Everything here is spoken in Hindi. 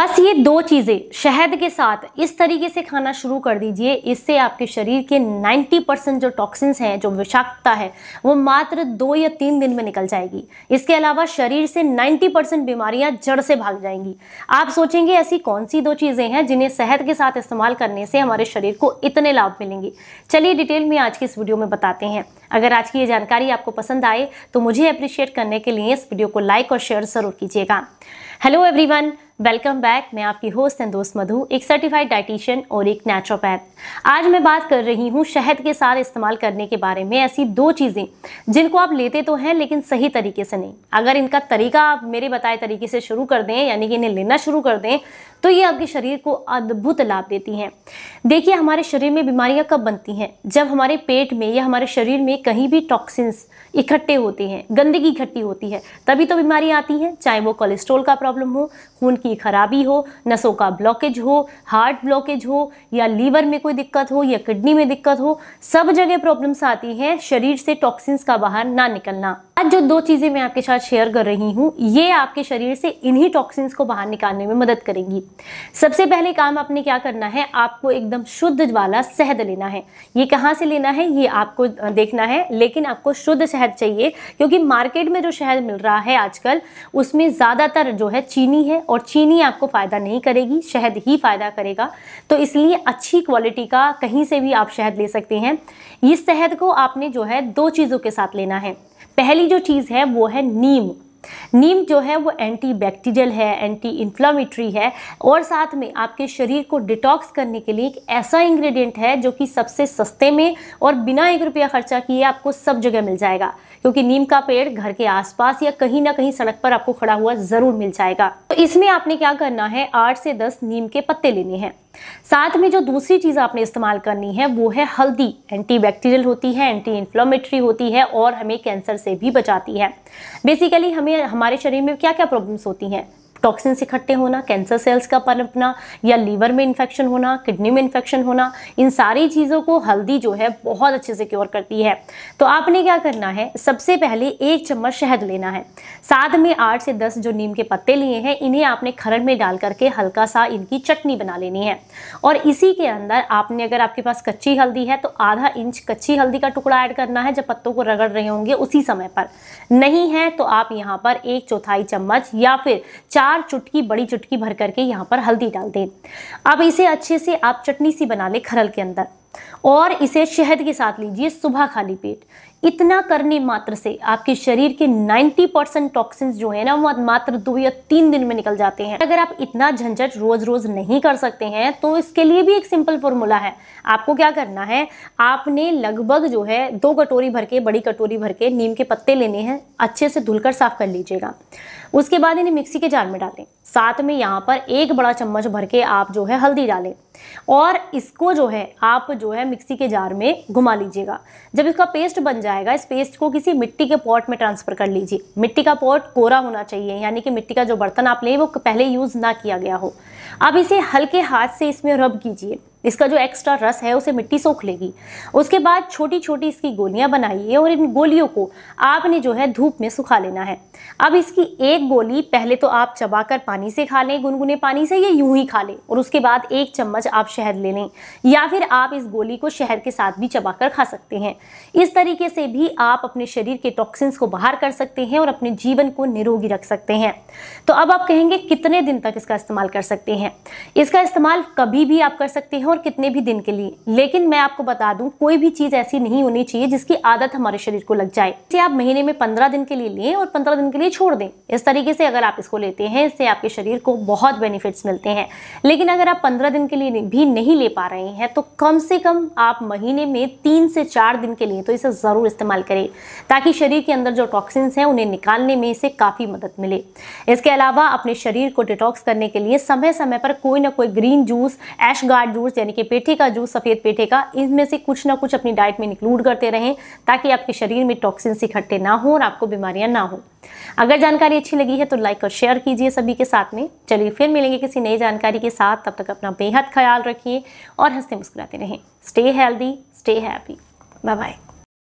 बस ये दो चीज़ें शहद के साथ इस तरीके से खाना शुरू कर दीजिए इससे आपके शरीर के 90 परसेंट जो टॉक्सिन्स हैं जो विषाक्तता है वो मात्र दो या तीन दिन में निकल जाएगी इसके अलावा शरीर से 90 परसेंट बीमारियाँ जड़ से भाग जाएंगी आप सोचेंगे ऐसी कौन सी दो चीज़ें हैं जिन्हें शहद के साथ इस्तेमाल करने से हमारे शरीर को इतने लाभ मिलेंगे चलिए डिटेल में आज की इस वीडियो में बताते हैं अगर आज की ये जानकारी आपको पसंद आए तो मुझे अप्रिशिएट करने के लिए इस वीडियो को लाइक और शेयर ज़रूर कीजिएगा हेलो एवरीवन वेलकम बैक मैं आपकी होस्ट एंड दोस्त मधु एक सर्टिफाइड डाइटिशियन और एक नेचुरोपैथ आज मैं बात कर रही हूँ शहद के साथ इस्तेमाल करने के बारे में ऐसी दो चीज़ें जिनको आप लेते तो हैं लेकिन सही तरीके से नहीं अगर इनका तरीका आप मेरे बताए तरीके से शुरू कर दें यानी कि इन्हें लेना शुरू कर दें तो ये आपके शरीर को अद्भुत लाभ देती हैं देखिए हमारे शरीर में बीमारियाँ कब बनती हैं जब हमारे पेट में या हमारे शरीर में कहीं भी टॉक्सिन्स इकट्ठे होते हैं गंदगी इकट्ठी होती है तभी तो बीमारियाँ आती हैं चाहे वो कोलेस्ट्रोल का प्रॉब्लम प्रॉब्लम हो खून की खराबी हो नसों का ब्लॉकेज हो हार्ट ब्लॉकेज हो या लीवर में कोई दिक्कत हो या किडनी में दिक्कत हो सब जगह प्रॉब्लम्स आती हैं शरीर से टॉक्सिन्स का बाहर ना निकलना आज जो दो चीज़ें मैं आपके साथ शेयर कर रही हूँ ये आपके शरीर से इन्हीं टॉक्सिन्स को बाहर निकालने में मदद करेंगी सबसे पहले काम आपने क्या करना है आपको एकदम शुद्ध वाला शहद लेना है ये कहाँ से लेना है ये आपको देखना है लेकिन आपको शुद्ध शहद चाहिए क्योंकि मार्केट में जो शहद मिल रहा है आजकल उसमें ज़्यादातर जो है है चीनी है और चीनी आपको फ़ायदा नहीं करेगी शहद ही फ़ायदा करेगा तो इसलिए अच्छी क्वालिटी का कहीं से भी आप शहद ले सकते हैं इस शहद को आपने जो है दो चीज़ों के साथ लेना है पहली जो चीज़ है वो है नीम नीम जो है वो एंटी बैक्टीरियल है एंटी इन्फ्लामेटरी है और साथ में आपके शरीर को डिटॉक्स करने के लिए एक ऐसा इंग्रेडिएंट है जो कि सबसे सस्ते में और बिना एक रुपया खर्चा किए आपको सब जगह मिल जाएगा क्योंकि नीम का पेड़ घर के आसपास या कहीं ना कहीं सड़क पर आपको खड़ा हुआ ज़रूर मिल जाएगा तो इसमें आपने क्या करना है आठ से दस नीम के पत्ते लेने हैं साथ में जो दूसरी चीज़ आपने इस्तेमाल करनी है वो है हल्दी एंटीबैक्टीरियल होती है एंटी इन्फ्लोमेट्री होती है और हमें कैंसर से भी बचाती है बेसिकली हमें हमारे शरीर में क्या क्या प्रॉब्लम्स होती हैं टॉक्सिन इकट्ठे होना कैंसर सेल्स का पनपना या लीवर में इन्फेक्शन होना किडनी में इन्फेक्शन होना इन सारी चीज़ों को हल्दी जो है बहुत अच्छे से क्योर करती है तो आपने क्या करना है सबसे पहले एक चम्मच शहद लेना है साथ में आठ से दस जो नीम के पत्ते लिए हैं इन्हें आपने खरड़ में डाल करके हल्का सा इनकी चटनी बना लेनी है और इसी के अंदर आपने अगर आपके पास कच्ची हल्दी है तो आधा इंच कच्ची हल्दी का टुकड़ा ऐड करना है जब पत्तों को रगड़ रहे होंगे उसी समय पर नहीं है तो आप यहाँ पर एक चौथाई चम्मच या फिर चार चार चुटकी बड़ी चुटकी भर करके यहाँ पर हल्दी डाल दें अब इसे अच्छे से आप चटनी सी बना लें खरल के अंदर और इसे शहद के साथ लीजिए सुबह खाली पेट इतना करने मात्र से आपके शरीर के 90 परसेंट टॉक्सिन जो है ना वो मात्र दो या तीन दिन में निकल जाते हैं अगर आप इतना झंझट रोज रोज नहीं कर सकते हैं तो इसके लिए भी एक सिंपल फॉर्मूला है आपको क्या करना है आपने लगभग जो है दो कटोरी भर के बड़ी कटोरी भर के नीम के पत्ते लेने हैं अच्छे से धुलकर साफ कर लीजिएगा उसके बाद इन्हें मिक्सी के जार में डालें साथ में यहाँ पर एक बड़ा चम्मच भर के आप जो है हल्दी डालें और इसको जो है आप जो है मिक्सी के जार में घुमा लीजिएगा जब इसका पेस्ट बन जाएगा इस पेस्ट को किसी मिट्टी के पॉट में ट्रांसफ़र कर लीजिए मिट्टी का पॉट कोरा होना चाहिए यानी कि मिट्टी का जो बर्तन आप लें वो पहले यूज़ ना किया गया हो अब इसे हल्के हाथ से इसमें रब कीजिए इसका जो एक्स्ट्रा रस है उसे मिट्टी सोख लेगी उसके बाद छोटी छोटी इसकी गोलियां बनाइए और इन गोलियों को आपने जो है धूप में सुखा लेना है अब इसकी एक गोली पहले तो आप चबाकर पानी से खा लें गुनगुने पानी से या यूं ही खा लें और उसके बाद एक चम्मच आप शहद ले लें या फिर आप इस गोली को शहद के साथ भी चबा खा सकते हैं इस तरीके से भी आप अपने शरीर के टॉक्सिन्स को बाहर कर सकते हैं और अपने जीवन को निरोगी रख सकते हैं तो अब आप कहेंगे कितने दिन तक इसका इस्तेमाल कर सकते हैं इसका इस्तेमाल कभी भी आप कर सकते हो हो और कितने भी दिन के लिए लेकिन मैं आपको बता दूं कोई भी चीज़ ऐसी नहीं होनी चाहिए जिसकी आदत हमारे शरीर को लग जाए इसे आप महीने में पंद्रह दिन के लिए लें और पंद्रह दिन के लिए छोड़ दें इस तरीके से अगर आप इसको लेते हैं इससे आपके शरीर को बहुत बेनिफिट्स मिलते हैं लेकिन अगर आप पंद्रह दिन के लिए भी नहीं ले पा रहे हैं तो कम से कम आप महीने में तीन से चार दिन के लिए तो इसे ज़रूर इस्तेमाल करें ताकि शरीर के अंदर जो टॉक्सिन्स हैं उन्हें निकालने में इसे काफ़ी मदद मिले इसके अलावा अपने शरीर को डिटॉक्स करने के लिए समय समय पर कोई ना कोई green juice ash gourd juice यानी कि पेठे का जूस सफ़ेद पेठे का इनमें से कुछ ना कुछ अपनी डाइट में इंक्लूड करते रहें ताकि आपके शरीर में टॉक्सिन्स इकट्ठे ना हों और आपको बीमारियां ना हो अगर जानकारी अच्छी लगी है तो लाइक और शेयर कीजिए सभी के साथ में चलिए फिर मिलेंगे किसी नई जानकारी के साथ तब तक अपना बेहद ख्याल रखिए और हंसते मुस्कुराते रहें stay healthy stay happy bye bye